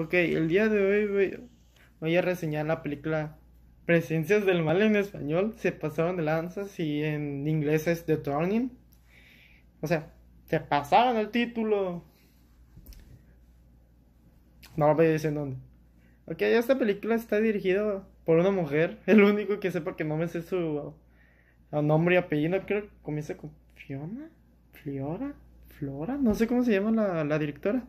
Ok, el día de hoy voy, a reseñar la película Presencias del Mal en español. Se pasaron de lanzas y en inglés es The Turning. O sea, se pasaron el título. No lo me en dónde. Ok, esta película está dirigida por una mujer. El único que sepa que no me sé su nombre y apellido. Creo que comienza con Fiona, Flora, Flora. No sé cómo se llama la directora.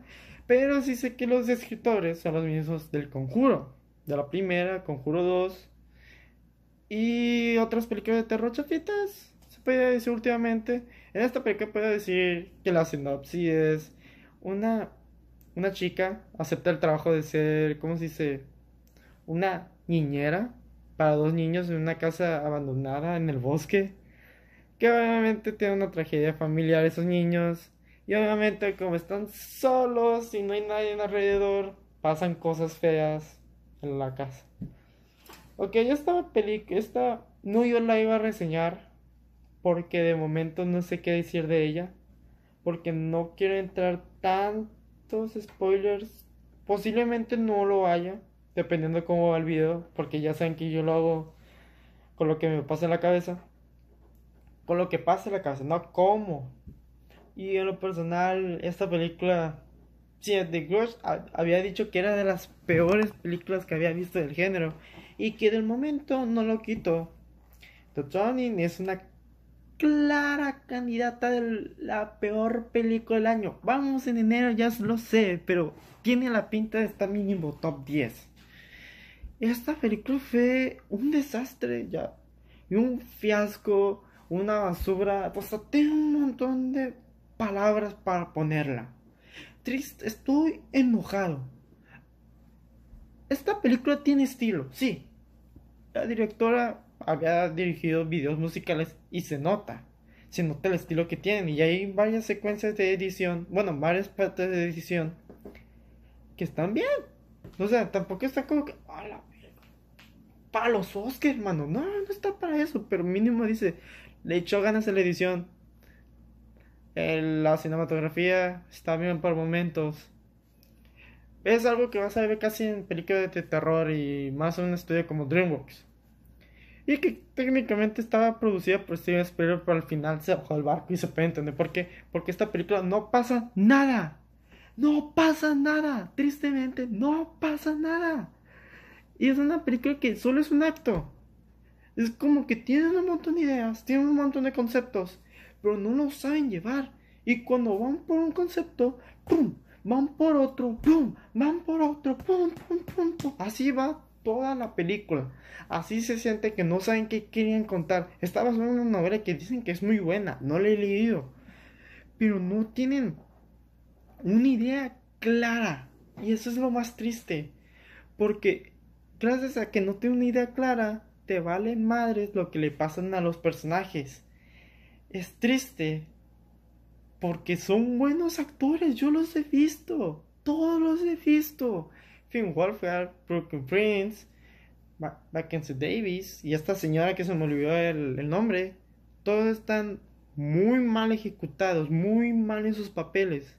Pero sí sé que los escritores son los mismos del Conjuro, de la primera, Conjuro 2 y otras películas de terror chafitas, se puede decir últimamente. En esta película puedo decir que la sinopsis es una, una chica acepta el trabajo de ser, ¿cómo se dice? Una niñera para dos niños en una casa abandonada en el bosque. Que obviamente tiene una tragedia familiar esos niños. Y obviamente como están solos y no hay nadie alrededor, pasan cosas feas en la casa. Ok, esta película, esta no yo la iba a reseñar porque de momento no sé qué decir de ella. Porque no quiero entrar tantos spoilers. Posiblemente no lo haya, dependiendo cómo va el video. Porque ya saben que yo lo hago con lo que me pasa en la cabeza. Con lo que pasa en la cabeza, no cómo y en lo personal, esta película, sí, The Grudge había dicho que era de las peores películas que había visto del género. Y que del momento no lo quitó The es una clara candidata de la peor película del año. Vamos en enero, ya lo sé, pero tiene la pinta de estar mínimo top 10. Esta película fue un desastre ya. Y un fiasco, una basura. Pues tiene un montón de palabras para ponerla. Triste, estoy enojado. Esta película tiene estilo, sí. La directora había dirigido videos musicales y se nota. Se nota el estilo que tienen y hay varias secuencias de edición, bueno, varias partes de edición que están bien. O sea, tampoco está como que... Para los Oscars, hermano. No, no está para eso, pero mínimo dice, le echó ganas a la edición la cinematografía está bien por momentos. Es algo que vas a ver casi en películas de terror y más en un estudio como DreamWorks. Y que técnicamente estaba producida por Steven Spielberg, pero al final se bajó el barco y se puede entender por qué. Porque esta película no pasa nada. No pasa nada. Tristemente, no pasa nada. Y es una película que solo es un acto. Es como que tiene un montón de ideas, Tiene un montón de conceptos pero no lo saben llevar. Y cuando van por un concepto, ¡pum! Van por otro, ¡pum! Van por otro, ¡pum! ¡pum! ¡pum! Así va toda la película. Así se siente que no saben qué querían contar. Estaba viendo una novela que dicen que es muy buena, no la he leído. Pero no tienen una idea clara. Y eso es lo más triste. Porque gracias a que no tienen una idea clara, te vale madres lo que le pasan a los personajes es triste porque son buenos actores, yo los he visto, todos los he visto. Finn Wolfgang, Brooklyn Prince, Mackenzie Davis y esta señora que se me olvidó el, nombre, todos están muy mal ejecutados, muy mal en sus papeles.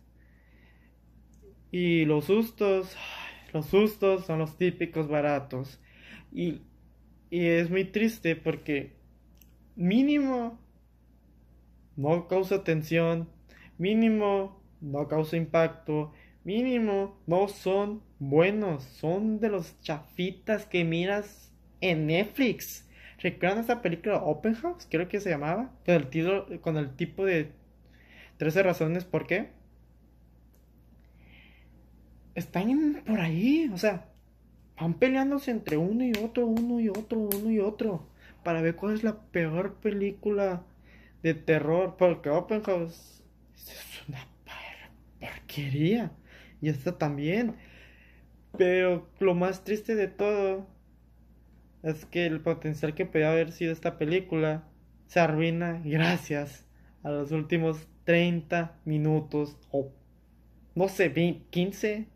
Y los sustos, los sustos son los típicos baratos. Y, y es muy triste porque mínimo no causa tensión, mínimo no causa impacto, mínimo no son buenos, son de los chafitas que miras en Netflix. ¿Recuerdan esta película Open House? Creo que se llamaba. Con el, con el tipo de 13 razones por qué. Están por ahí, o sea, van peleándose entre uno y otro, uno y otro, uno y otro. Para ver cuál es la peor película de terror, porque Open House es una porquería. Y esto también. Pero lo más triste de todo es que el potencial que podía haber sido esta película se arruina gracias a los últimos 30 minutos o no sé, 15,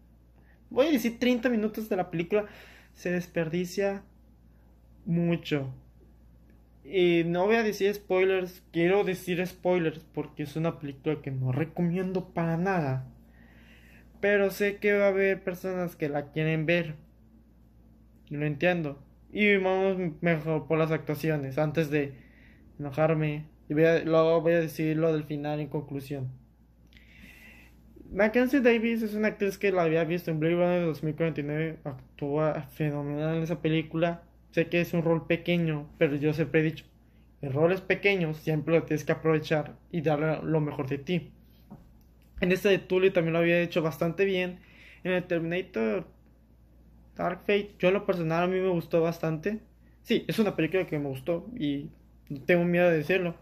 voy a decir 30 minutos de la película se desperdicia mucho. Y no voy a decir spoilers, quiero decir spoilers porque es una película que no recomiendo para nada. Pero sé que va a haber personas que la quieren ver. Lo entiendo. Y vamos mejor por las actuaciones. Antes de enojarme. Y voy a, luego voy a decir lo del final en conclusión. Mackenzie Davis es una actriz que la había visto en Blade Runner 2049. Actúa fenomenal en esa película. Sé que es un rol pequeño, pero yo siempre he dicho, en roles pequeños siempre lo tienes que aprovechar y darle lo mejor de ti. En este de Tully también lo había hecho bastante bien. En el Terminator Dark Fate, yo en lo personal a mí me gustó bastante. Sí, es una película que me gustó y tengo miedo de decirlo.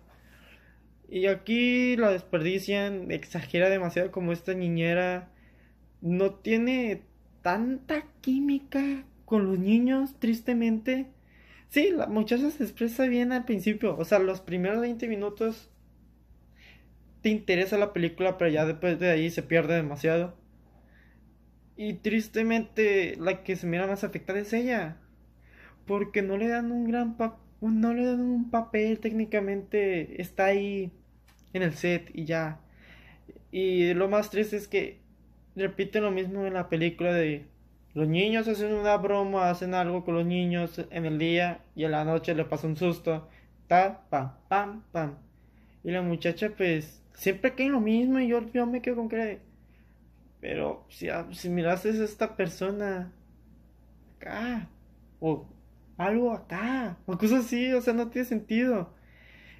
Y aquí la desperdician, exagera demasiado como esta niñera. No tiene tanta química con los niños, tristemente. Sí, la muchacha se expresa bien al principio, o sea, los primeros 20 minutos te interesa la película, pero ya después de ahí se pierde demasiado. Y tristemente la que se mira más afectada es ella, porque no le dan un gran papel... no le dan un papel técnicamente está ahí en el set y ya. Y lo más triste es que repite lo mismo en la película de los niños hacen una broma, hacen algo con los niños en el día y en la noche le pasa un susto. Ta, pam, pam, pam. Y la muchacha, pues, siempre cae en lo mismo y yo, me quedo con que. Pero si, ah, si mirases a esta persona acá, o algo acá, o cosas así, o sea, no tiene sentido.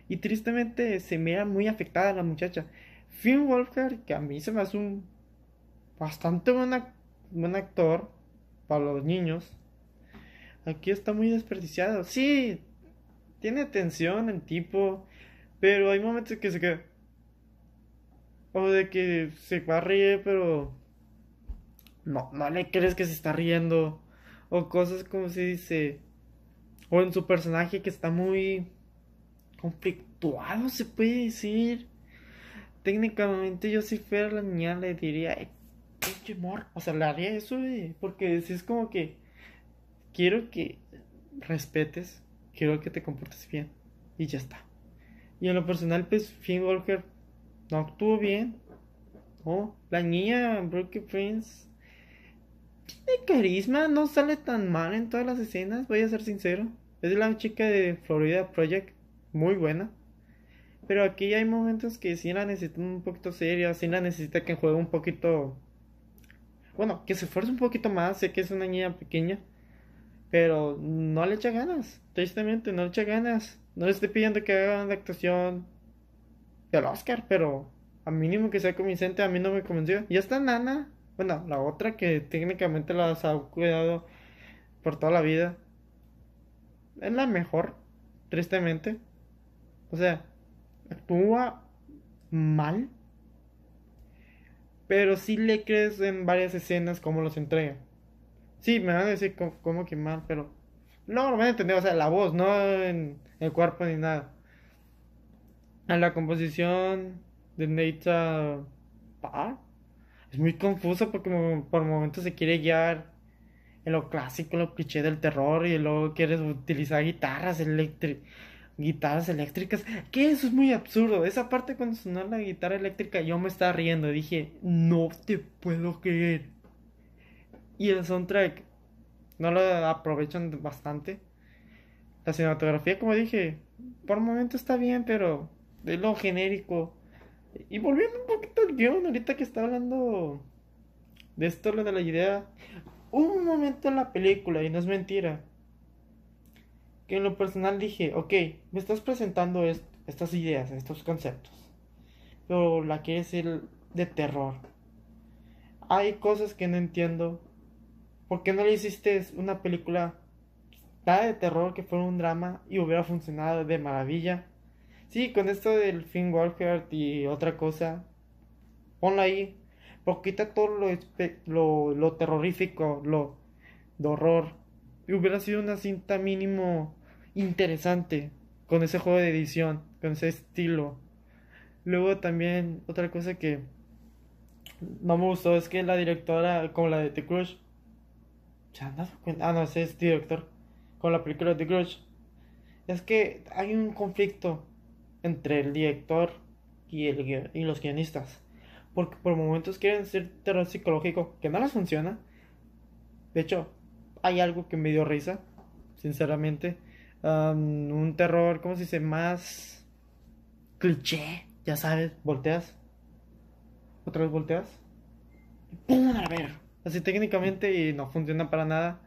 Y tristemente se mira muy afectada la muchacha. Finn Wolfhard, que a mí se me hace un bastante buen actor, a los niños, aquí está muy desperdiciado. Sí, tiene atención el tipo, pero hay momentos que se queda. O de que se va a reír, pero. No, no le crees que se está riendo. O cosas como se dice. O en su personaje que está muy. conflictuado, se puede decir. Técnicamente, yo si fuera la niña le diría. O sea, le haría eso, güey. Porque es como que. Quiero que respetes. Quiero que te comportes bien. Y ya está. Y en lo personal, pues, Finn Walker no actuó bien. No, la niña Brooke Prince tiene carisma, no sale tan mal en todas las escenas, voy a ser sincero. Es la chica de Florida Project, muy buena. Pero aquí hay momentos que sí la necesitan un poquito serio... sí la necesita que juegue un poquito bueno, que se esfuerce un poquito más, sé que es una niña pequeña, pero no le echa ganas, tristemente, no le echa ganas. No le estoy pidiendo que haga la actuación del Oscar, pero a mínimo que sea convincente, a mí no me convenció. Y está nana, bueno, la otra que técnicamente las ha cuidado por toda la vida, es la mejor, tristemente. O sea, actúa mal, pero sí le crees en varias escenas cómo los entrega. Sí, me van a decir cómo quemar mal, pero. No, lo van a entender, o sea, la voz, no en el cuerpo ni nada. A la composición de nature Park es muy confuso porque por momentos se quiere guiar en lo clásico, en lo cliché del terror y luego quieres utilizar guitarras eléctricas guitarras eléctricas. Que eso es muy absurdo. Esa parte cuando sonó la guitarra eléctrica yo me estaba riendo. Dije, no te puedo creer. Y el soundtrack no lo aprovechan bastante. La cinematografía, como dije, por un momento está bien, pero de lo genérico. Y volviendo un poquito al guión, ahorita que está hablando de esto, lo de la idea. Hubo un momento en la película, y no es mentira, en lo personal dije, ok, me estás presentando estas ideas, estos conceptos, pero la que es el de terror. Hay cosas que no entiendo. ¿Por qué no le hiciste una película nada de terror que fuera un drama y hubiera funcionado de maravilla? Sí, con esto del Finn Walker y otra cosa, Ponla ahí, porque quita todo lo, lo, lo terrorífico, lo de horror. Y hubiera sido una cinta mínimo interesante con ese juego de edición, con ese estilo. Luego también otra cosa que no me gustó es que la directora, como la de The Crush, ¿se han dado cuenta? Ah, no, ese es director, con la película de The Crush. Es que hay un conflicto entre el director y, el, y los guionistas. Porque por momentos quieren ser terror psicológico, que no les funciona. De hecho, hay algo que me dio risa, sinceramente un terror, ¿cómo se dice? Más cliché, ya sabes, volteas, otra vez volteas, ¡pum! A ver, así técnicamente y no funciona para nada.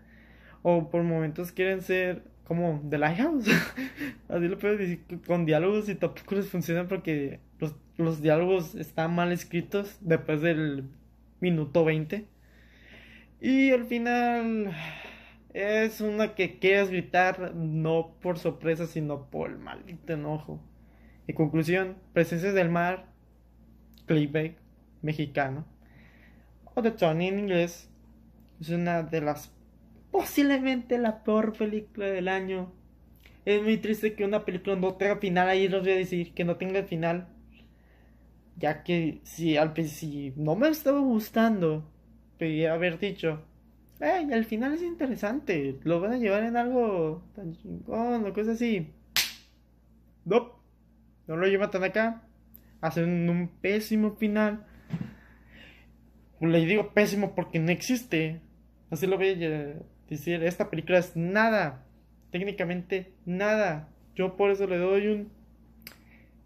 O por momentos quieren ser como The Lighthouse, así lo puedes decir, con diálogos y tampoco les funciona porque los, los diálogos están mal escritos después del minuto 20. Y al final es una que quieres gritar no por sorpresa, sino por el maldito enojo. En conclusión, Presencias del Mar, clickbait mexicano, o The Tony en inglés, es una de las, posiblemente la peor película del año. Es muy triste que una película no tenga final, ahí los voy a decir, que no tenga final. Ya que si, al, si no me estaba gustando, podría haber dicho, eh, y al final es interesante. Lo van a llevar en algo tan chingón o cosas así. No, no lo llevan tan acá. Hacen un pésimo final. Le digo pésimo porque no existe. Así lo voy a decir. Esta película es nada. Técnicamente nada. Yo por eso le doy un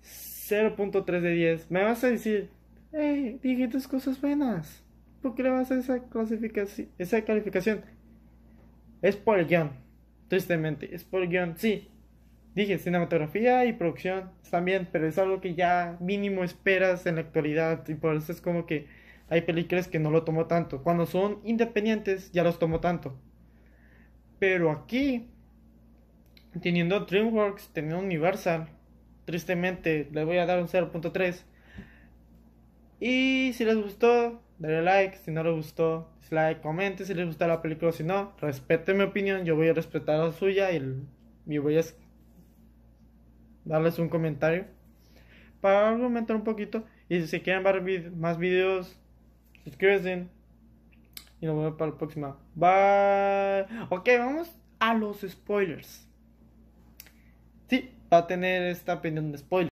0.3 de 10. Me vas a decir, hey, eh, dije tus cosas buenas. ¿Por qué le vas a esa clasificación? Esa calificación. Es por el guión. Tristemente, es por el guión. Sí. Dije, cinematografía y producción están bien, pero es algo que ya mínimo esperas en la actualidad. Y por eso es como que hay películas que no lo tomo tanto. Cuando son independientes, ya los tomo tanto. Pero aquí, teniendo DreamWorks, teniendo Universal, tristemente le voy a dar un 0.3. Y si les gustó, dale like si no le gustó, dislike, comente si les gusta la película, si no, respete mi opinión, yo voy a respetar la suya y, voy a darles un comentario para argumentar un poquito y si quieren ver más videos, suscríbanse y nos vemos para la próxima. Bye. Ok, vamos a los spoilers. Sí, va a tener esta opinión de spoiler.